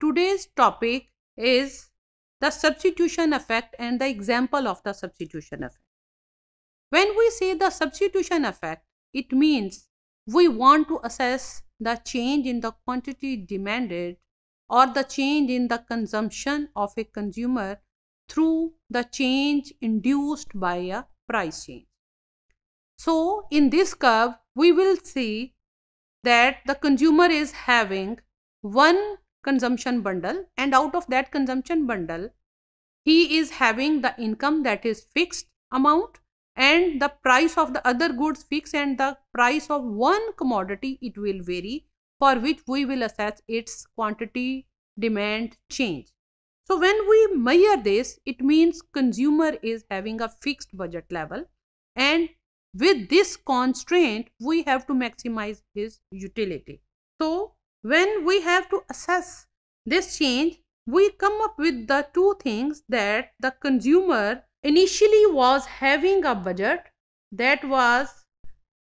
Today's topic is the substitution effect and the example of the substitution effect. When we say the substitution effect, it means we want to assess the change in the quantity demanded or the change in the consumption of a consumer through the change induced by a price change. So, in this curve, we will see that the consumer is having one consumption bundle and out of that consumption bundle he is having the income that is fixed amount and the price of the other goods fixed and the price of one commodity it will vary for which we will assess its quantity demand change. So when we measure this it means consumer is having a fixed budget level and with this constraint we have to maximize his utility. So when we have to assess this change, we come up with the two things that the consumer initially was having a budget that was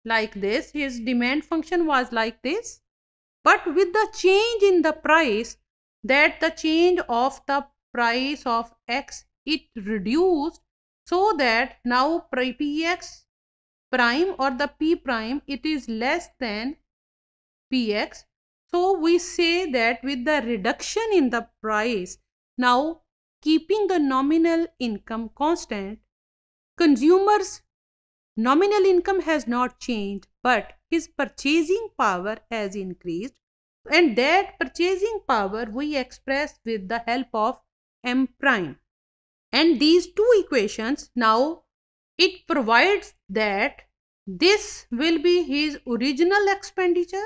like this, his demand function was like this, but with the change in the price, that the change of the price of x it reduced so that now px prime or the p prime it is less than px so we say that with the reduction in the price, now keeping the nominal income constant, consumer's nominal income has not changed, but his purchasing power has increased. And that purchasing power we express with the help of M prime. And these two equations now it provides that this will be his original expenditure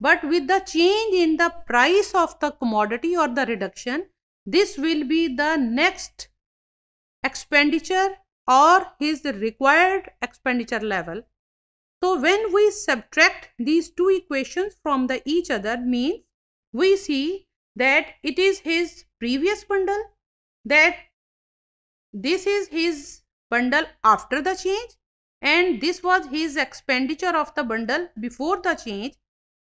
but with the change in the price of the commodity or the reduction, this will be the next expenditure or his required expenditure level. So, when we subtract these two equations from the each other means we see that it is his previous bundle that this is his bundle after the change and this was his expenditure of the bundle before the change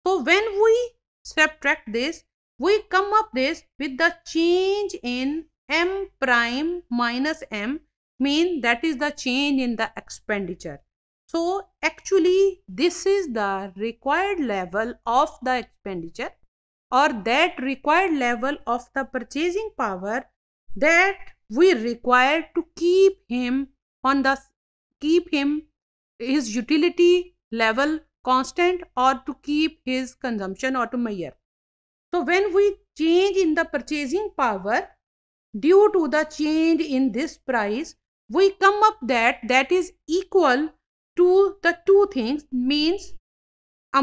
so when we subtract this, we come up this with the change in m prime minus m mean that is the change in the expenditure. So actually this is the required level of the expenditure or that required level of the purchasing power that we require to keep him on the keep him his utility level constant or to keep his consumption or to measure. So when we change in the purchasing power due to the change in this price, we come up that that is equal to the two things means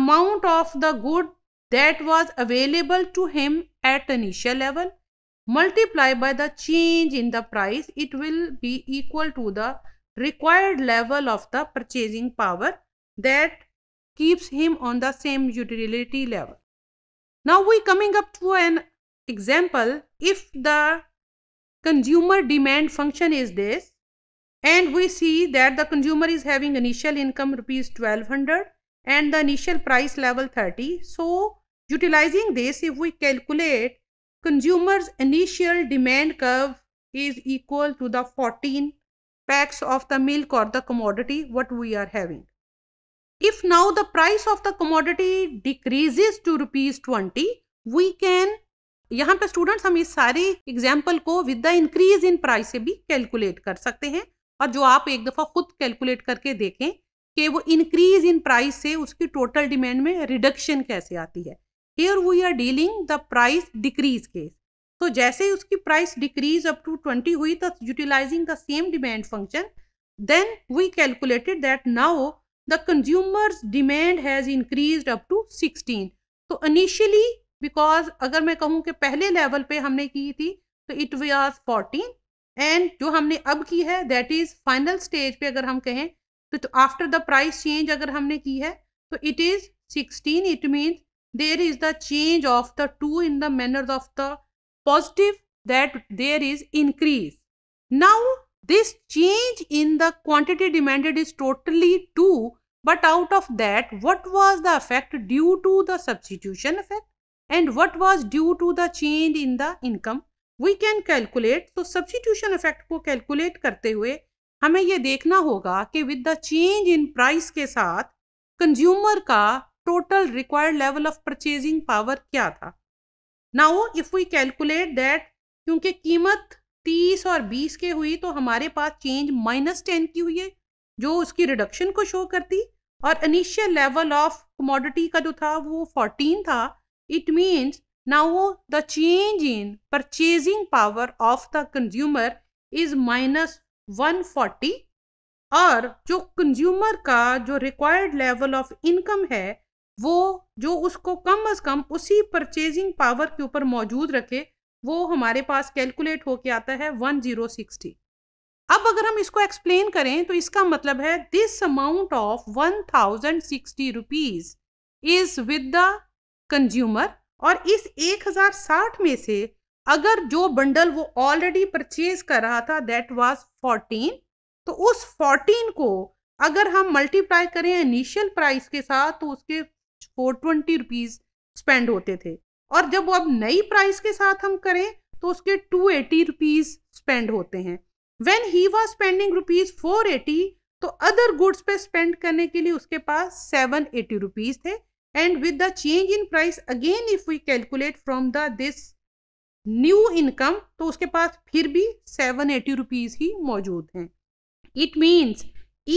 amount of the good that was available to him at initial level multiplied by the change in the price it will be equal to the required level of the purchasing power that keeps him on the same utility level. Now we coming up to an example if the consumer demand function is this and we see that the consumer is having initial income rupees 1200 and the initial price level 30 so utilizing this if we calculate consumer's initial demand curve is equal to the 14 packs of the milk or the commodity what we are having If now the price of the commodity decreases to rupees 20, we can यहाँ पे students हम इस सारे example को with the increase in price से भी calculate कर सकते हैं और जो आप एक दफ़ा खुद कैलकुलेट करके देखें कि वो इंक्रीज इन प्राइस से उसकी टोटल डिमांड में रिडक्शन कैसे आती है here we are dealing the price decrease case तो जैसे ही उसकी price decrease up to twenty हुई तो utilizing the same demand function then we calculated that now the consumers demand has increase up to sixteen तो initially because अगर मैं कहूँ कि पहले लेवल पर हमने की थी तो इट वी आज फोर्टीन एंड जो हमने अब की है दैट इज फाइनल स्टेज पे अगर हम कहें तो आफ्टर द प्राइस चेंज अगर हमने की है तो it is sixteen it means there is the change of the two in the manner of the positive that there is increase now This change in the quantity demanded is totally 2 but out of that what was the effect due to the substitution effect and what was due to the change in the income we can calculate so substitution effect ko calculate karte hue hame ye dekhna hoga ki with the change in price ke sath consumer ka total required level of purchasing power kya tha now if we calculate that kyunki kimat तीस और बीस के हुई तो हमारे पास change minus ten की हुई है जो उसकी रिडक्शन को शो करती और इनिशियल लेवल ऑफ कमोडिटी का जो था वो फोर्टीन था it means now the change in purchasing power of the consumer is minus one forty और जो कंज्यूमर का जो रिक्वायर्ड लेवल ऑफ इनकम है वो जो उसको कम अज कम उसी परचेजिंग पावर के ऊपर मौजूद रखे वो हमारे पास कैलकुलेट होके आता है वन जीरो सिक्सटी अब अगर हम इसको एक्सप्लेन करें तो इसका मतलब है this amount of one thousand sixty rupees is with the consumer और इस एक हजार साठ में से अगर जो बंडल वो ऑलरेडी परचेज कर रहा था दैट वाज फोर्टीन तो उस फोर्टीन को अगर हम मल्टीप्लाई करें इनिशियल प्राइस के साथ तो उसके फोर ट्वेंटी रुपीज स्पेंड होते थे और जब वो अब नई प्राइस के साथ हम करें तो उसके टू एटी रुपीज स्पेंड होते हैं when he was spending rupees four eighty तो अदर गुड्स पे स्पेंड करने के लिए उसके पास सेवन एटी रुपीज थे and with the change in price again if we calculate from the this new income तो उसके पास फिर भी सेवन एटी रुपीज ही मौजूद हैं it means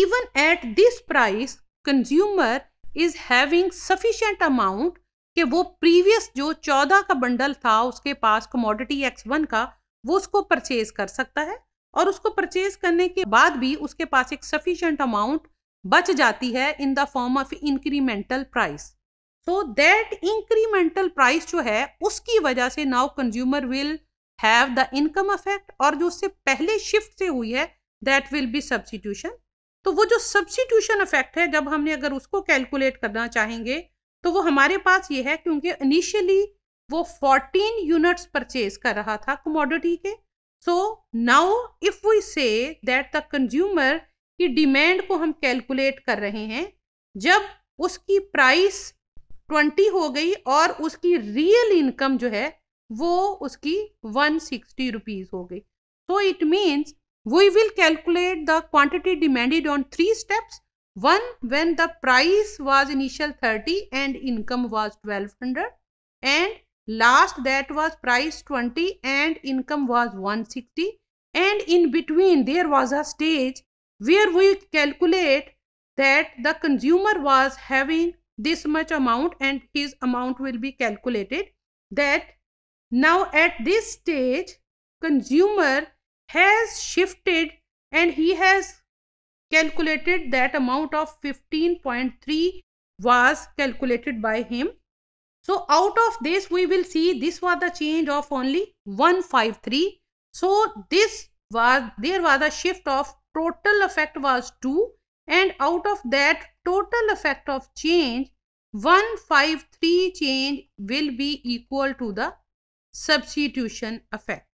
even at this price consumer is having sufficient amount कि वो प्रीवियस जो चौदह का बंडल था उसके पास कमोडिटी एक्स वन का वो उसको परचेज कर सकता है और उसको परचेज करने के बाद भी उसके पास एक सफिशेंट अमाउंट बच जाती है in the form of incremental price so that incremental price जो है उसकी वजह से now consumer will have the income affect और जो उससे पहले शिफ्ट से हुई है दैट विल बी सब्सटीट्यूशन तो वो जो सब्सटीट्यूशन अफेक्ट है जब हमने अगर उसको कैलकुलेट करना चाहेंगे तो वो हमारे पास ये है क्योंकि इनिशियली वो फोर्टीन यूनिट्स परचेज कर रहा था कमोडिटी के so now if we say that the consumer की डिमांड को हम कैलकुलेट कर रहे हैं जब उसकी प्राइस ट्वेंटी हो गई और उसकी रियल इनकम जो है वो उसकी वन सिक्सटी रुपीज़ हो गई so it means we will calculate the quantity demanded on three steps One, when the price was initial 30 and income was 1200 and last that was price 20 and income was 160 and in between there was a stage where we calculate that the consumer was having this much amount and his amount will be calculated that now at this stage consumer has shifted and he has calculated that amount of 15.3 was calculated by him. So out of this we will see this was the change of only 153. So this was there was a shift of total effect was 2 and out of that total effect of change 153 change will be equal to the substitution effect.